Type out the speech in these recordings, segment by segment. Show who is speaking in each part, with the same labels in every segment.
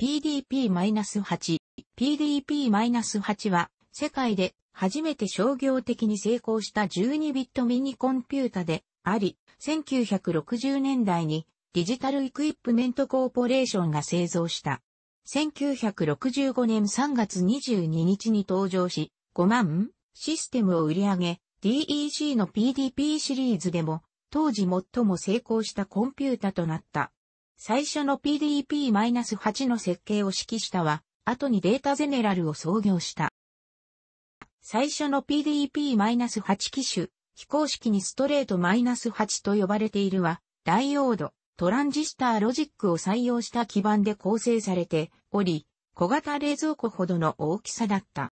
Speaker 1: PDP-8。PDP-8 は世界で初めて商業的に成功した12ビットミニコンピュータであり、1960年代にデジタルイクイップメントコーポレーションが製造した。1965年3月22日に登場し、5万システムを売り上げ、DEC の PDP シリーズでも当時最も成功したコンピュータとなった。最初の PDP-8 の設計を指揮したは、後にデータゼネラルを創業した。最初の PDP-8 機種、非公式にストレート -8 と呼ばれているは、ダイオード、トランジスターロジックを採用した基板で構成されており、小型冷蔵庫ほどの大きさだった。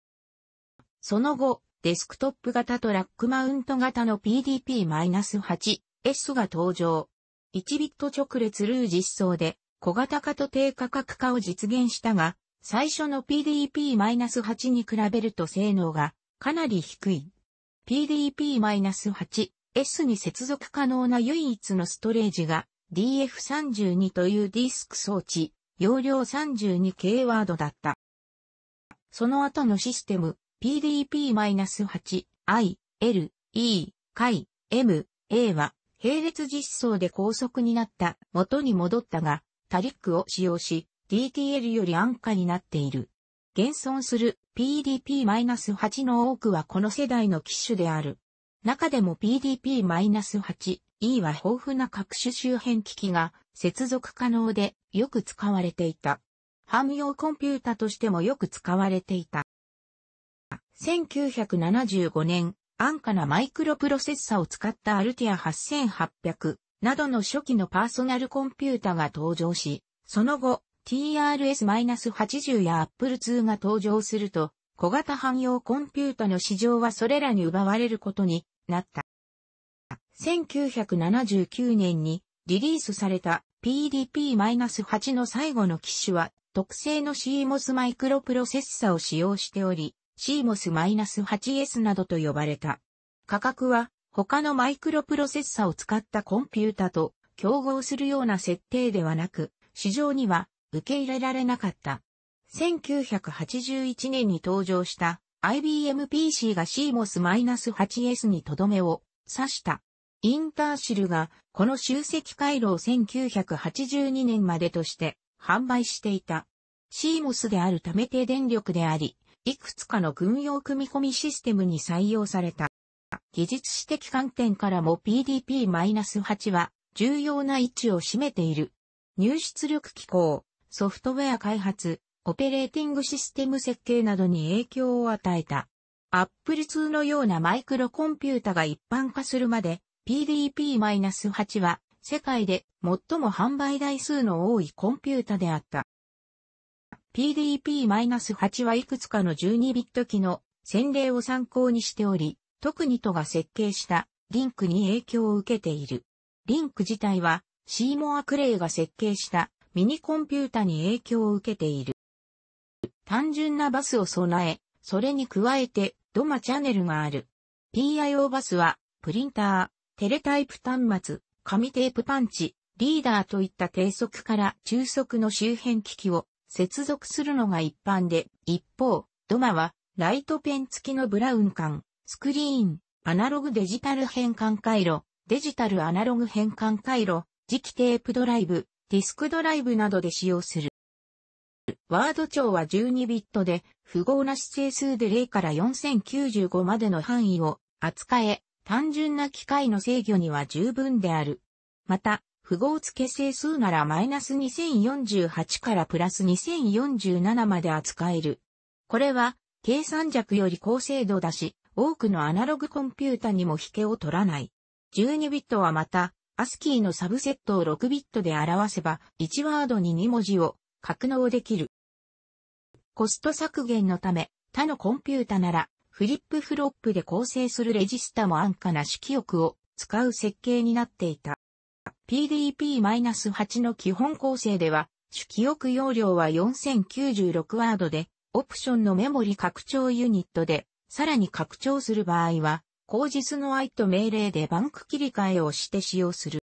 Speaker 1: その後、デスクトップ型とラックマウント型の PDP-8S が登場。1ビット直列ルー実装で小型化と低価格化を実現したが、最初の PDP-8 に比べると性能がかなり低い。PDP-8S に接続可能な唯一のストレージが DF32 というディスク装置、容量 32K ワードだった。その後のシステム PDP-8i、L、E、解、M、A は並列実装で高速になった元に戻ったが、タリックを使用し、DTL より安価になっている。現存する PDP-8 の多くはこの世代の機種である。中でも PDP-8E は豊富な各種周辺機器が接続可能でよく使われていた。ム用コンピュータとしてもよく使われていた。1975年、安価なマイクロプロセッサを使ったアルティア8800などの初期のパーソナルコンピュータが登場し、その後 TRS-80 や Apple II が登場すると、小型汎用コンピュータの市場はそれらに奪われることになった。1979年にリリースされた PDP-8 の最後の機種は特製の CMOS マイクロプロセッサを使用しており、CMOS-8S などと呼ばれた。価格は他のマイクロプロセッサを使ったコンピュータと競合するような設定ではなく、市場には受け入れられなかった。1981年に登場した IBM PC が CMOS-8S にとどめを刺した。インターシルがこの集積回路を1982年までとして販売していた。CMOS であるため低電力であり、いくつかの軍用組込みシステムに採用された。技術指摘観点からも PDP-8 は重要な位置を占めている。入出力機構、ソフトウェア開発、オペレーティングシステム設計などに影響を与えた。Apple II のようなマイクロコンピュータが一般化するまで PDP-8 は世界で最も販売台数の多いコンピュータであった。PDP-8 はいくつかの12ビット機の洗礼を参考にしており、特に都が設計したリンクに影響を受けている。リンク自体はシーモア・クレイが設計したミニコンピュータに影響を受けている。単純なバスを備え、それに加えてドマチャンネルがある。PIO バスはプリンター、テレタイプ端末、紙テープパンチ、リーダーといった低速から中速の周辺機器を接続するのが一般で、一方、ドマは、ライトペン付きのブラウン管、スクリーン、アナログデジタル変換回路、デジタルアナログ変換回路、磁気テープドライブ、ディスクドライブなどで使用する。ワード長は12ビットで、符号な指定数で0から4095までの範囲を扱え、単純な機械の制御には十分である。また、符号付け整数ならマイナス2048からプラス2047まで扱える。これは、計算弱より高精度だし、多くのアナログコンピュータにも引けを取らない。12ビットはまた、アスキーのサブセットを6ビットで表せば、1ワードに2文字を格納できる。コスト削減のため、他のコンピュータなら、フリップフロップで構成するレジスタも安価な色欲を使う設計になっていた。PDP-8 の基本構成では、主記憶容量は4096ワードで、オプションのメモリ拡張ユニットで、さらに拡張する場合は、後日の i と命令でバンク切り替えをして使用する。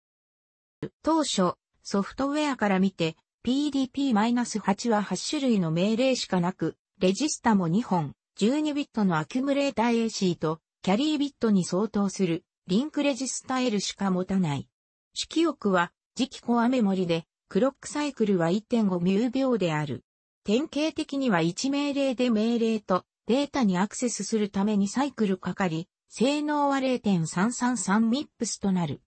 Speaker 1: 当初、ソフトウェアから見て、PDP-8 は8種類の命令しかなく、レジスタも2本、12ビットのアキュムレーター AC と、キャリービットに相当する、リンクレジスタ L しか持たない。色欲は、磁気コアメモリで、クロックサイクルは1.5ミュー秒である。典型的には1命令で命令とデータにアクセスするためにサイクルかかり、性能は0.333ミップスとなる。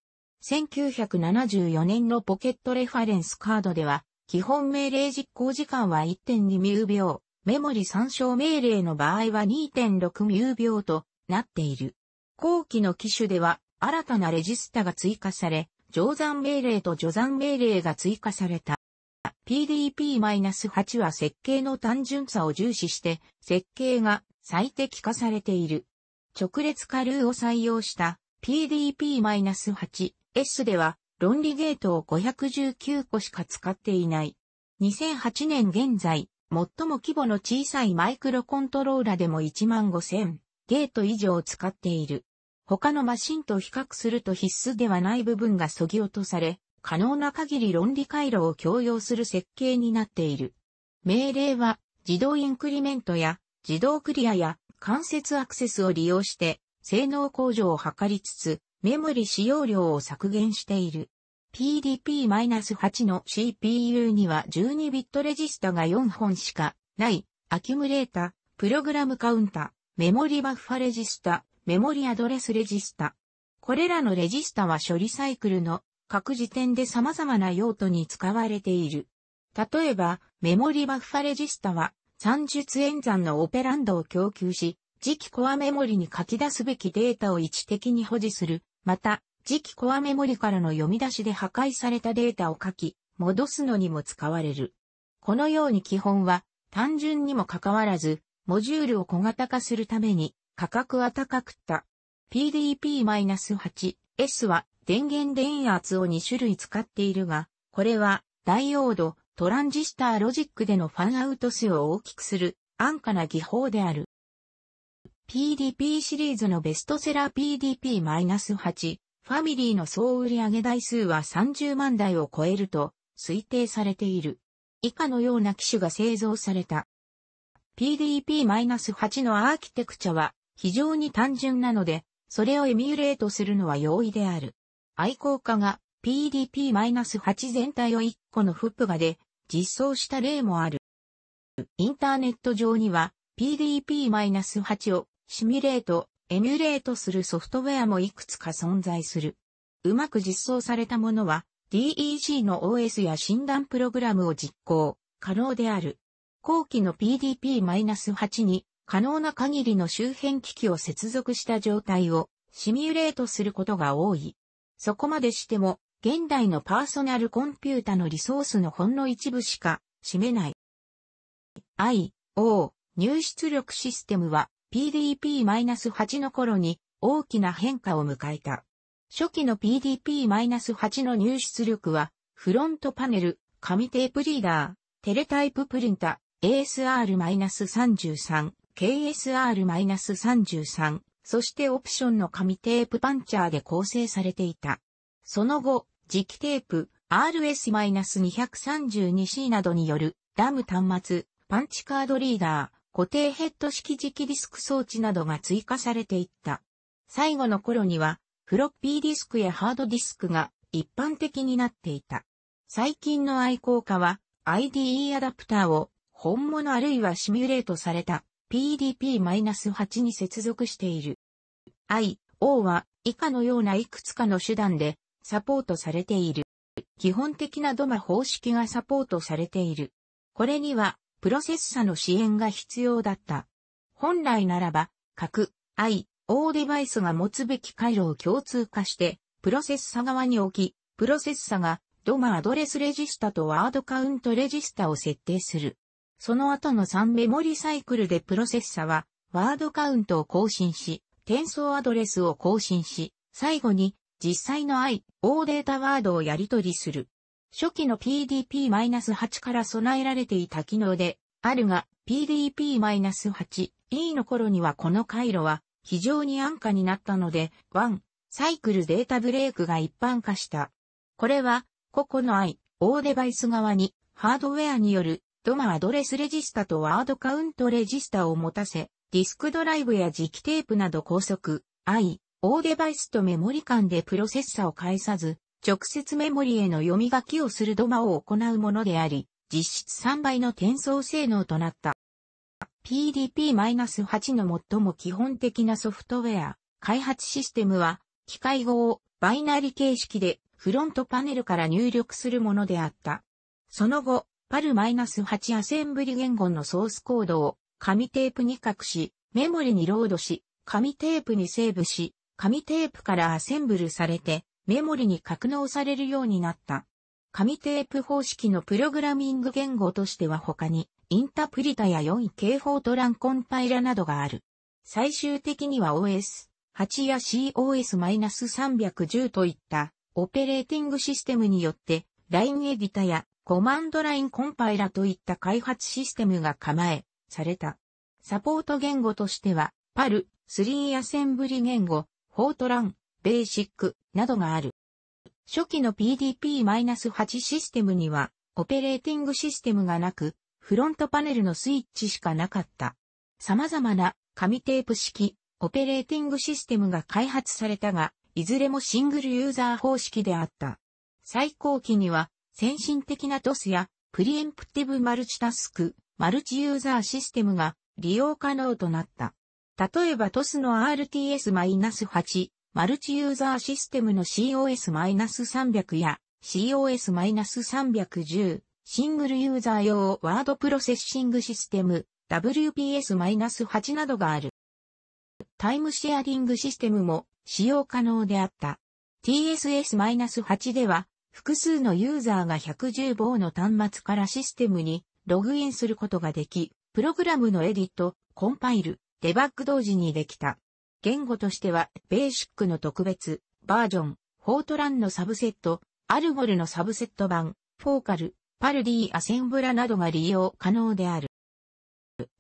Speaker 1: 1974年のポケットレファレンスカードでは、基本命令実行時間は1.2ミュー秒、メモリ参照命令の場合は2.6ミュー秒となっている。後期の機種では新たなレジスタが追加され、乗山命令と助山命令が追加された。PDP-8 は設計の単純さを重視して、設計が最適化されている。直列カルーを採用した PDP-8S では、論理ゲートを519個しか使っていない。2008年現在、最も規模の小さいマイクロコントローラでも1万5000ゲート以上使っている。他のマシンと比較すると必須ではない部分が削ぎ落とされ、可能な限り論理回路を強要する設計になっている。命令は自動インクリメントや自動クリアや間接アクセスを利用して性能向上を図りつつメモリ使用量を削減している。PDP-8 の CPU には12ビットレジスタが4本しかない、アキュムレータ、プログラムカウンタ、メモリバッファレジスタ、メモリアドレスレジスタ。これらのレジスタは処理サイクルの各時点で様々な用途に使われている。例えば、メモリバッファレジスタは、算術演算のオペランドを供給し、次期コアメモリに書き出すべきデータを位置的に保持する。また、次期コアメモリからの読み出しで破壊されたデータを書き、戻すのにも使われる。このように基本は、単純にもかかわらず、モジュールを小型化するために、価格は高くった。PDP-8S は電源電圧を2種類使っているが、これはダイオード、トランジスターロジックでのファンアウト数を大きくする安価な技法である。PDP シリーズのベストセラー PDP-8 ファミリーの総売上台数は30万台を超えると推定されている。以下のような機種が製造された。PDP-8 のアーキテクチャは非常に単純なので、それをエミュレートするのは容易である。愛好家が PDP-8 全体を1個のフップ画で実装した例もある。インターネット上には PDP-8 をシミュレート、エミュレートするソフトウェアもいくつか存在する。うまく実装されたものは DEC の OS や診断プログラムを実行可能である。後期の PDP-8 に可能な限りの周辺機器を接続した状態をシミュレートすることが多い。そこまでしても、現代のパーソナルコンピュータのリソースのほんの一部しか占めない。I.O. 入出力システムは PDP-8 の頃に大きな変化を迎えた。初期の PDP-8 の入出力は、フロントパネル、紙テープリーダー、テレタイププリンタ、ASR-33、KSR-33、そしてオプションの紙テープパンチャーで構成されていた。その後、磁気テープ RS-232C などによるダム端末、パンチカードリーダー、固定ヘッド式磁気ディスク装置などが追加されていった。最後の頃には、フロッピーディスクやハードディスクが一般的になっていた。最近の愛好家は IDE アダプターを本物あるいはシミュレートされた PDP-8 に接続している。I、O は以下のようないくつかの手段でサポートされている。基本的なドマ方式がサポートされている。これにはプロセッサの支援が必要だった。本来ならば、各 I、O デバイスが持つべき回路を共通化して、プロセッサ側に置き、プロセッサがドマアドレスレジスタとワードカウントレジスタを設定する。その後の3メモリサイクルでプロセッサは、ワードカウントを更新し、転送アドレスを更新し、最後に実際の I、O データワードをやり取りする。初期の PDP-8 から備えられていた機能で、あるが PDP-8E の頃にはこの回路は非常に安価になったので、1、サイクルデータブレイクが一般化した。これは、個々の I、O デバイス側にハードウェアによるドマアドレスレジスタとワードカウントレジスタを持たせ、ディスクドライブや磁気テープなど高速、I、O デバイスとメモリ間でプロセッサを介さず、直接メモリへの読み書きをするドマを行うものであり、実質3倍の転送性能となった。PDP-8 の最も基本的なソフトウェア、開発システムは、機械語をバイナリ形式でフロントパネルから入力するものであった。その後、イナス8アセンブリ言語のソースコードを紙テープに隠し、メモリにロードし、紙テープにセーブし、紙テープからアセンブルされて、メモリに格納されるようになった。紙テープ方式のプログラミング言語としては他に、インタプリタや 4K フォートランコンパイラなどがある。最終的には OS、8や COS-310 といったオペレーティングシステムによって、ラインエディタやコマンドラインコンパイラといった開発システムが構え、された。サポート言語としては、パル、スリーアセンブリ言語、フォートラン、ベーシックなどがある。初期の PDP-8 システムには、オペレーティングシステムがなく、フロントパネルのスイッチしかなかった。様々な紙テープ式、オペレーティングシステムが開発されたが、いずれもシングルユーザー方式であった。最高期には先進的なトスやプリエンプティブマルチタスク、マルチユーザーシステムが利用可能となった。例えばトスの RTS-8、マルチユーザーシステムの COS-300 や COS-310、シングルユーザー用ワードプロセッシングシステム、WPS-8 などがある。タイムシェアリングシステムも使用可能であった。TSS-8 では複数のユーザーが110棒の端末からシステムにログインすることができ、プログラムのエディット、コンパイル、デバッグ同時にできた。言語としては、ベーシックの特別、バージョン、フォートランのサブセット、アルゴルのサブセット版、フォーカル、パルディアセンブラなどが利用可能である。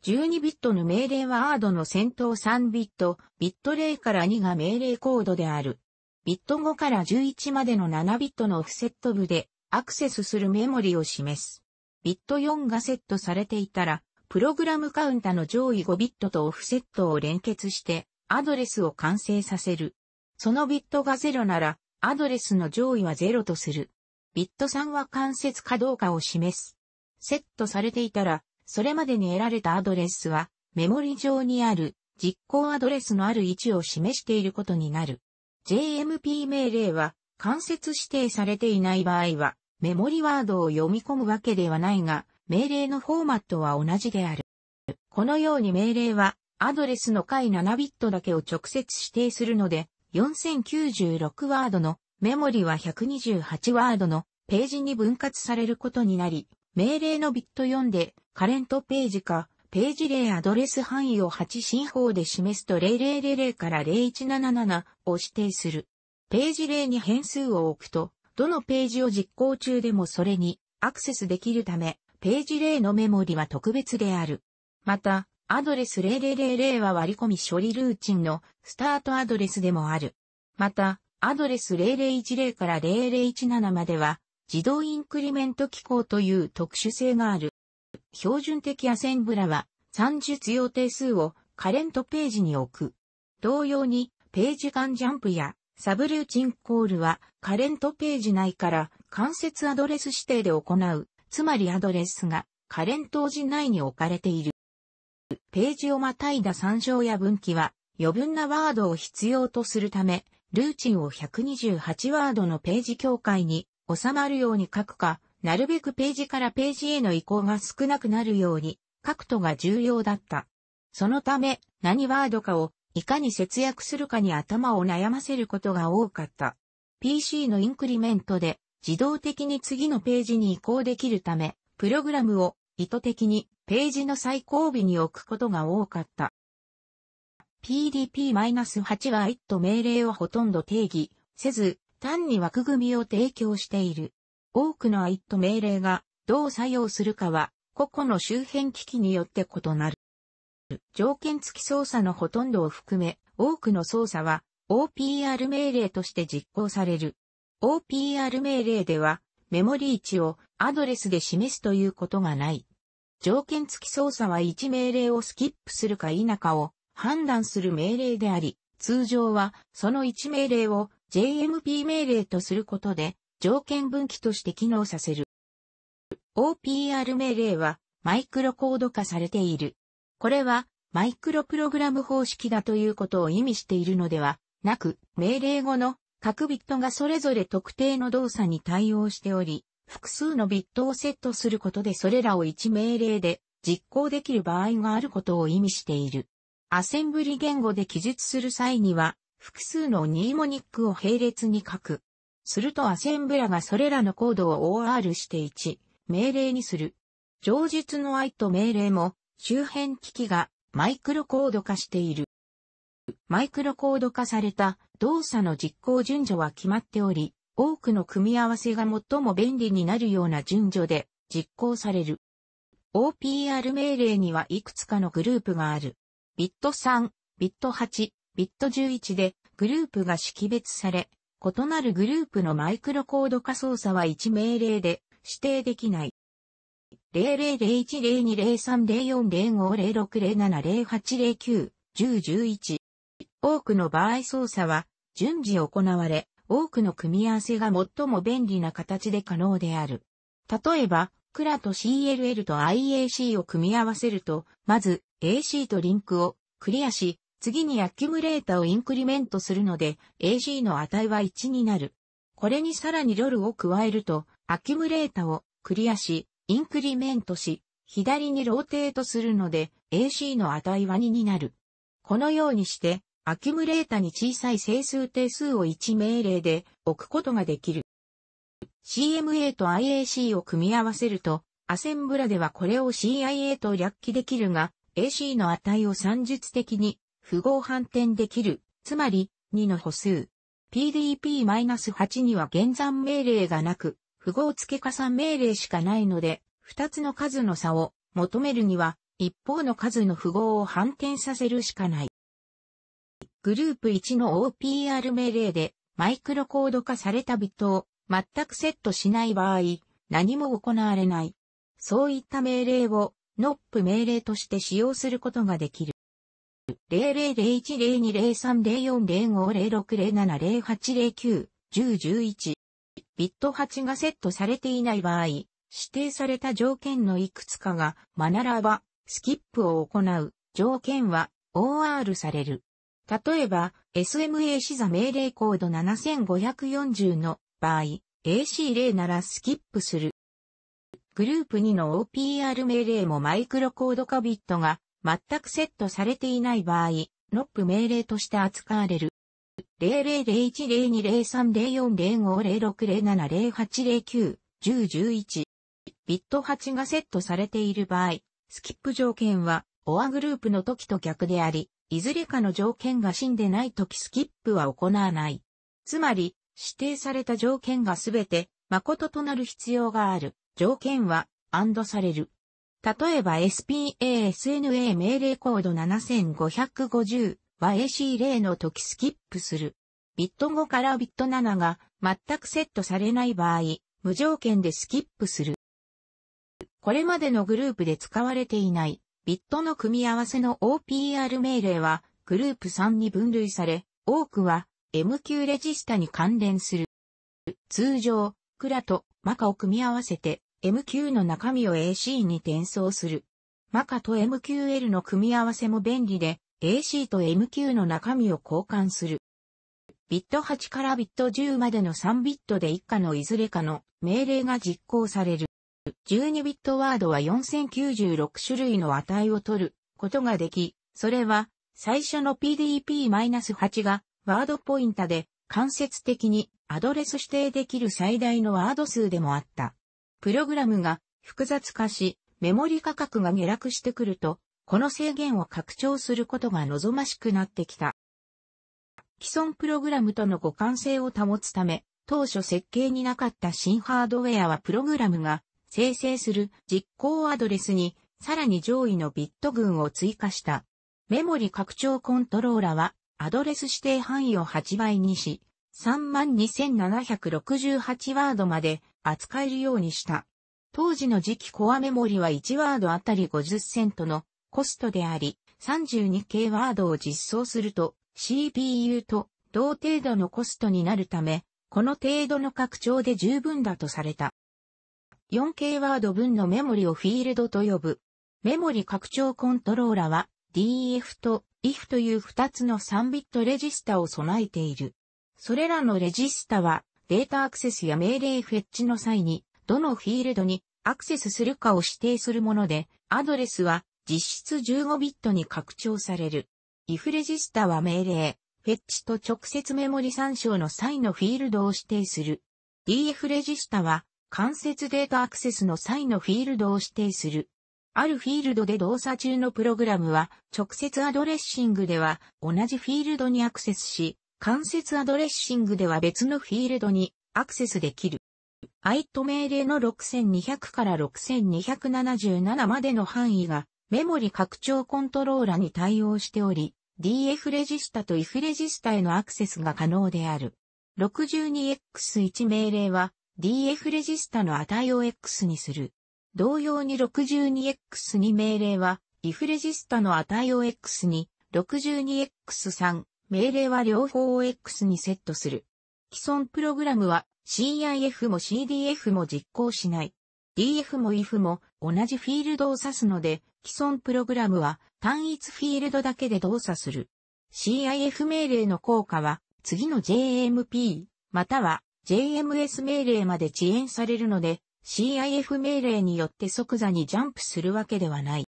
Speaker 1: 12ビットの命令はアードの先頭3ビット、ビット0から2が命令コードである。ビット5から11までの7ビットのオフセット部でアクセスするメモリを示す。ビット4がセットされていたら、プログラムカウンタの上位5ビットとオフセットを連結して、アドレスを完成させる。そのビットが0なら、アドレスの上位は0とする。ビット3は関節かどうかを示す。セットされていたら、それまでに得られたアドレスは、メモリ上にある実行アドレスのある位置を示していることになる。JMP 命令は間接指定されていない場合は、メモリワードを読み込むわけではないが、命令のフォーマットは同じである。このように命令は、アドレスの解7ビットだけを直接指定するので、4096ワードのメモリは128ワードのページに分割されることになり、命令のビット4でカレントページかページ例アドレス範囲を8進法で示すと0000から0177を指定する。ページ例に変数を置くと、どのページを実行中でもそれにアクセスできるため、ページ例のメモリは特別である。また、アドレス0000は割り込み処理ルーチンのスタートアドレスでもある。また、アドレス0010から0017までは自動インクリメント機構という特殊性がある。標準的アセンブラは算術用定数をカレントページに置く。同様にページ間ジャンプやサブルーチンコールはカレントページ内から間接アドレス指定で行う、つまりアドレスがカレント時内に置かれている。ページをまたいだ参照や分岐は余分なワードを必要とするため、ルーチンを128ワードのページ境界に収まるように書くか、なるべくページからページへの移行が少なくなるように、書くとが重要だった。そのため、何ワードかを、いかに節約するかに頭を悩ませることが多かった。PC のインクリメントで、自動的に次のページに移行できるため、プログラムを意図的にページの最後尾に置くことが多かった。PDP-8 は IT 命令をほとんど定義せず、単に枠組みを提供している。多くの IT 命令がどう作用するかは、個々の周辺機器によって異なる。条件付き操作のほとんどを含め、多くの操作は OPR 命令として実行される。OPR 命令では、メモリ位置をアドレスで示すということがない。条件付き操作は1命令をスキップするか否かを判断する命令であり、通常はその1命令を JMP 命令とすることで条件分岐として機能させる。OPR 命令はマイクロコード化されている。これはマイクロプログラム方式だということを意味しているのではなく、命令後の各ビットがそれぞれ特定の動作に対応しており、複数のビットをセットすることでそれらを1命令で実行できる場合があることを意味している。アセンブリ言語で記述する際には、複数のニーモニックを並列に書く。するとアセンブラがそれらのコードを OR して1、命令にする。上述の i と命令も、周辺機器がマイクロコード化している。マイクロコード化された動作の実行順序は決まっており、多くの組み合わせが最も便利になるような順序で実行される。OPR 命令にはいくつかのグループがある。ビット3、ビット8、ビット11でグループが識別され、異なるグループのマイクロコード化操作は1命令で指定できない。000102030405060708091011多くの場合操作は順次行われ、多くの組み合わせが最も便利な形で可能である。例えば、クラと CLL と IAC を組み合わせると、まず AC とリンクをクリアし、次にアキュムレータをインクリメントするので、AG の値は1になる。これにさらにロルを加えると、アキュムレータをクリアし、インクリメントし、左にローテートするので、AC の値は2になる。このようにして、アキュムレータに小さい整数定数を1命令で置くことができる。CMA と IAC を組み合わせると、アセンブラではこれを CIA と略記できるが、AC の値を算術的に符号反転できる、つまり、2の歩数。PDP-8 には減算命令がなく、符号付け加算命令しかないので、2つの数の差を求めるには、一方の数の符号を反転させるしかない。グループ1の OPR 命令で、マイクロコード化されたビットを全くセットしない場合、何も行われない。そういった命令を NOP 命令として使用することができる。000102030405060708091011ビット8がセットされていない場合、指定された条件のいくつかが、マナラバスキップを行う、条件は、OR される。例えば、SMA 視座命令コード7540の場合、AC0 ならスキップする。グループ2の OPR 命令もマイクロコードカビットが全くセットされていない場合、ノップ命令として扱われる。000102030405060708091011ビット8がセットされている場合、スキップ条件は、オアグループの時と逆であり、いずれかの条件が死んでない時スキップは行わない。つまり、指定された条件がすべて、誠となる必要がある。条件は、アンドされる。例えば SPASNA 命令コード7550は AC0 の時スキップする。ビット5からビット7が全くセットされない場合、無条件でスキップする。これまでのグループで使われていないビットの組み合わせの OPR 命令はグループ3に分類され、多くは MQ レジスタに関連する。通常、クラとマカを組み合わせて MQ の中身を AC に転送する。マカと MQL の組み合わせも便利で、AC と MQ の中身を交換する。ビット8からビット10までの3ビットで一家のいずれかの命令が実行される。12ビットワードは4096種類の値を取ることができ、それは最初の PDP-8 がワードポインタで間接的にアドレス指定できる最大のワード数でもあった。プログラムが複雑化し、メモリ価格が下落してくると、この制限を拡張することが望ましくなってきた。既存プログラムとの互換性を保つため、当初設計になかった新ハードウェアはプログラムが生成する実行アドレスにさらに上位のビット群を追加した。メモリ拡張コントローラはアドレス指定範囲を8倍にし、32,768ワードまで扱えるようにした。当時の次期コアメモリは1ワードあたり50セントのコストであり、32 k ワードを実装すると CPU と同程度のコストになるため、この程度の拡張で十分だとされた。4K ワード分のメモリをフィールドと呼ぶ。メモリ拡張コントローラは DF と IF という2つの3ビットレジスタを備えている。それらのレジスタはデータアクセスや命令フェッチの際に、どのフィールドにアクセスするかを指定するもので、アドレスは実質15ビットに拡張される。if レジスタは命令、フェッチと直接メモリ参照の際のフィールドを指定する。df レジスタは間接データアクセスの際のフィールドを指定する。あるフィールドで動作中のプログラムは直接アドレッシングでは同じフィールドにアクセスし、関節アドレッシングでは別のフィールドにアクセスできる。IT 命令の6200から6277までの範囲がメモリ拡張コントローラに対応しており、DF レジスタと IF レジスタへのアクセスが可能である。62X1 命令は DF レジスタの値を X にする。同様に 62X2 命令は IF レジスタの値を X に、62X3、命令は両方を X にセットする。既存プログラムは CIF も CDF も実行しない。DF も IF も同じフィールドを指すので、既存プログラムは単一フィールドだけで動作する。CIF 命令の効果は次の JMP または JMS 命令まで遅延されるので CIF 命令によって即座にジャンプするわけではない。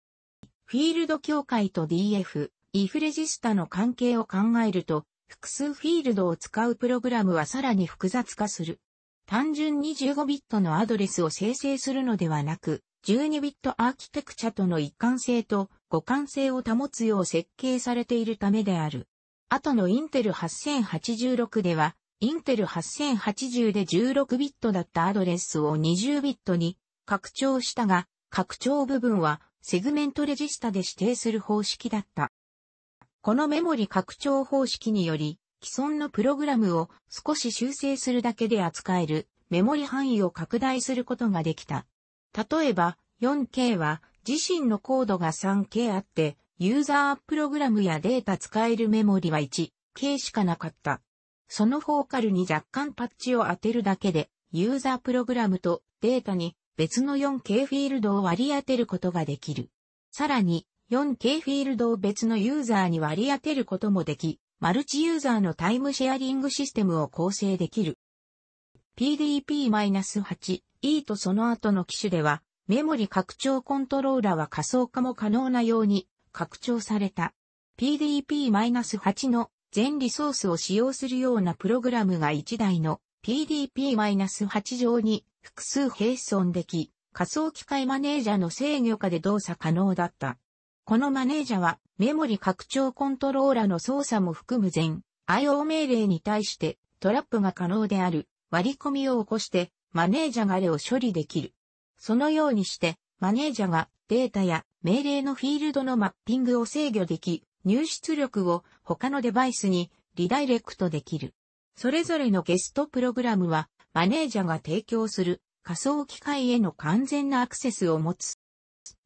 Speaker 1: フィールド境界と DF、イフレジスタの関係を考えると、複数フィールドを使うプログラムはさらに複雑化する。単純に15ビットのアドレスを生成するのではなく、12ビットアーキテクチャとの一貫性と互換性を保つよう設計されているためである。後のインテル8086では、インテル8080で16ビットだったアドレスを20ビットに拡張したが、拡張部分はセグメントレジスタで指定する方式だった。このメモリ拡張方式により、既存のプログラムを少し修正するだけで扱えるメモリ範囲を拡大することができた。例えば、4K は自身のコードが 3K あって、ユーザープログラムやデータ使えるメモリは 1K しかなかった。そのフォーカルに若干パッチを当てるだけで、ユーザープログラムとデータに別の 4K フィールドを割り当てることができる。さらに、4K フィールドを別のユーザーに割り当てることもでき、マルチユーザーのタイムシェアリングシステムを構成できる。PDP-8E とその後の機種では、メモリ拡張コントローラは仮想化も可能なように拡張された。PDP-8 の全リソースを使用するようなプログラムが1台の PDP-8 上に複数並存でき、仮想機械マネージャーの制御下で動作可能だった。このマネージャはメモリ拡張コントローラの操作も含む全 IO 命令に対してトラップが可能である割り込みを起こしてマネージャがあれを処理できる。そのようにしてマネージャがデータや命令のフィールドのマッピングを制御でき、入出力を他のデバイスにリダイレクトできる。それぞれのゲストプログラムはマネージャが提供する仮想機械への完全なアクセスを持つ。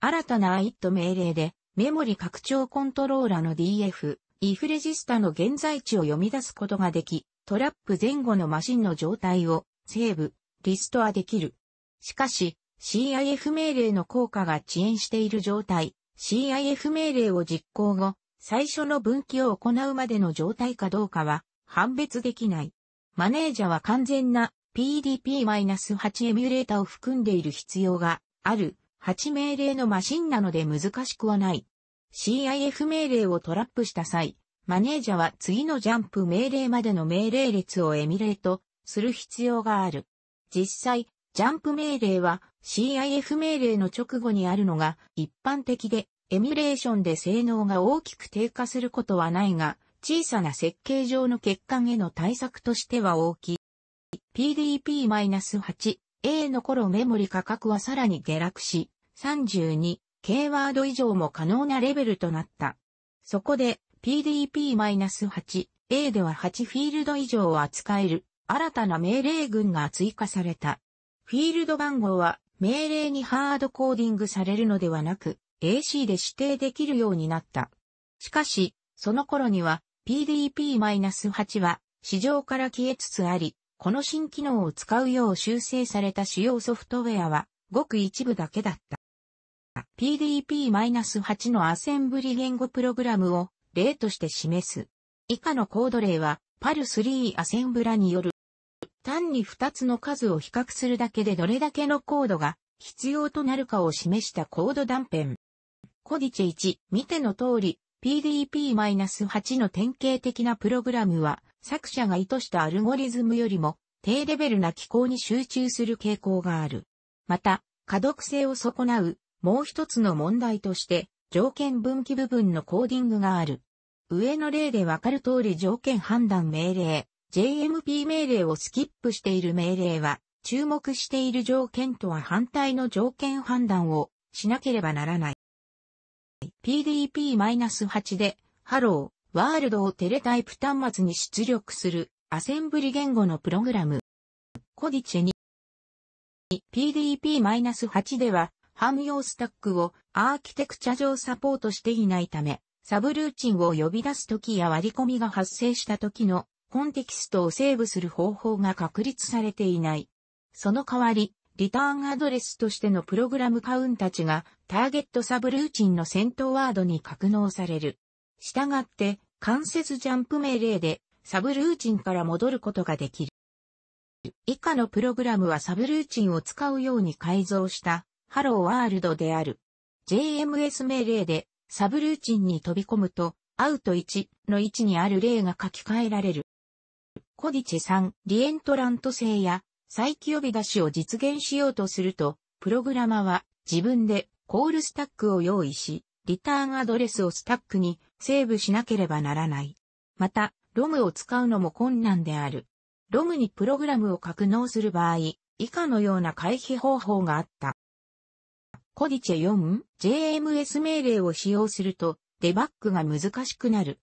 Speaker 1: 新たな IT 命令でメモリ拡張コントローラの DF、イフレジスタの現在地を読み出すことができ、トラップ前後のマシンの状態をセーブ、リストアできる。しかし、CIF 命令の効果が遅延している状態、CIF 命令を実行後、最初の分岐を行うまでの状態かどうかは判別できない。マネージャは完全な PDP-8 エミュレータを含んでいる必要がある8命令のマシンなので難しくはない。CIF 命令をトラップした際、マネージャーは次のジャンプ命令までの命令列をエミュレートする必要がある。実際、ジャンプ命令は CIF 命令の直後にあるのが一般的で、エミュレーションで性能が大きく低下することはないが、小さな設計上の欠陥への対策としては大きい。PDP-8A の頃メモリ価格はさらに下落し、32、K ワード以上も可能なレベルとなった。そこで PDP-8、A では8フィールド以上を扱える新たな命令群が追加された。フィールド番号は命令にハードコーディングされるのではなく AC で指定できるようになった。しかし、その頃には PDP-8 は市場から消えつつあり、この新機能を使うよう修正された主要ソフトウェアはごく一部だけだった。PDP-8 のアセンブリ言語プログラムを例として示す。以下のコード例はパル3アセンブラによる。単に2つの数を比較するだけでどれだけのコードが必要となるかを示したコード断片。コディチェ1、見ての通り、PDP-8 の典型的なプログラムは、作者が意図したアルゴリズムよりも、低レベルな機構に集中する傾向がある。また、可読性を損なう、もう一つの問題として、条件分岐部分のコーディングがある。上の例でわかる通り条件判断命令、JMP 命令をスキップしている命令は、注目している条件とは反対の条件判断をしなければならない。PDP-8 で、ハロー、ワールドをテレタイプ端末に出力するアセンブリ言語のプログラム。コディチェに PDP-8 では、汎用スタックをアーキテクチャ上サポートしていないため、サブルーチンを呼び出す時や割り込みが発生した時のコンテキストをセーブする方法が確立されていない。その代わり、リターンアドレスとしてのプログラムカウンたちがターゲットサブルーチンの先頭ワードに格納される。したがって、関節ジャンプ命令でサブルーチンから戻ることができる。以下のプログラムはサブルーチンを使うように改造したハローワールドである。JMS 命令でサブルーチンに飛び込むと、アウト1の位置にある例が書き換えられる。コディチェ3、リエントラント性や再起呼び出しを実現しようとすると、プログラマは自分でコールスタックを用意し、リターンアドレスをスタックにセーブしなければならない。また、ロムを使うのも困難である。ロムにプログラムを格納する場合、以下のような回避方法があった。コディチェ 4JMS 命令を使用すると、デバッグが難しくなる。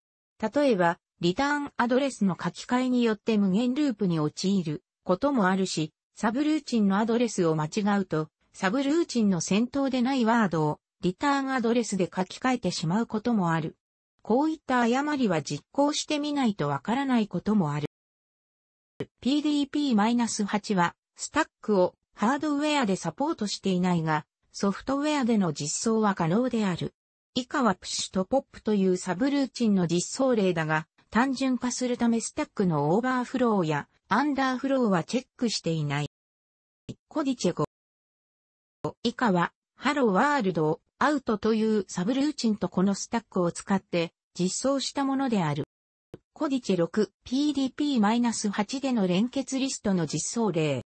Speaker 1: 例えば、リターンアドレスの書き換えによって無限ループに陥ることもあるし、サブルーチンのアドレスを間違うと、サブルーチンの先頭でないワードをリターンアドレスで書き換えてしまうこともある。こういった誤りは実行してみないとわからないこともある。PDP-8 は、スタックをハードウェアでサポートしていないが、ソフトウェアでの実装は可能である。以下はプッシュとポップというサブルーチンの実装例だが、単純化するためスタックのオーバーフローやアンダーフローはチェックしていない。コディチェ5。以下は、ハローワールド、アウトというサブルーチンとこのスタックを使って実装したものである。コディチェ6、PDP-8 での連結リストの実装例。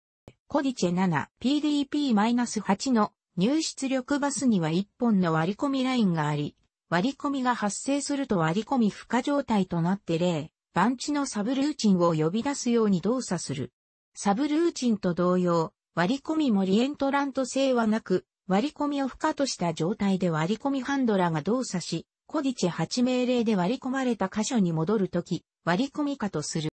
Speaker 1: コディチェ7、PDP-8 の入出力バスには1本の割り込みラインがあり、割り込みが発生すると割り込み負荷状態となって例、番地のサブルーチンを呼び出すように動作する。サブルーチンと同様、割り込みもリエントラント性はなく、割り込みを不可とした状態で割り込みハンドラが動作し、コディチ8命令で割り込まれた箇所に戻るとき、割り込み化とする。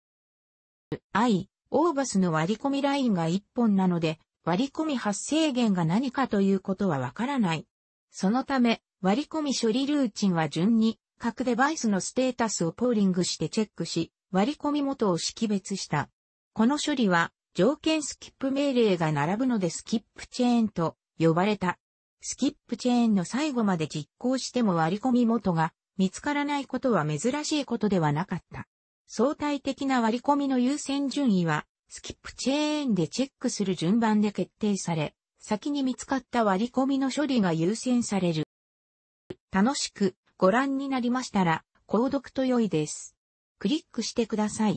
Speaker 1: I、オーバスの割り込みラインが1本なので、割り込み発生源が何かということはわからない。そのため、割り込み処理ルーチンは順に、各デバイスのステータスをポーリングしてチェックし、割り込み元を識別した。この処理は、条件スキップ命令が並ぶのでスキップチェーンと呼ばれた。スキップチェーンの最後まで実行しても割り込み元が見つからないことは珍しいことではなかった。相対的な割り込みの優先順位はスキップチェーンでチェックする順番で決定され、先に見つかった割り込みの処理が優先される。楽しくご覧になりましたら、購読と良いです。クリックしてください。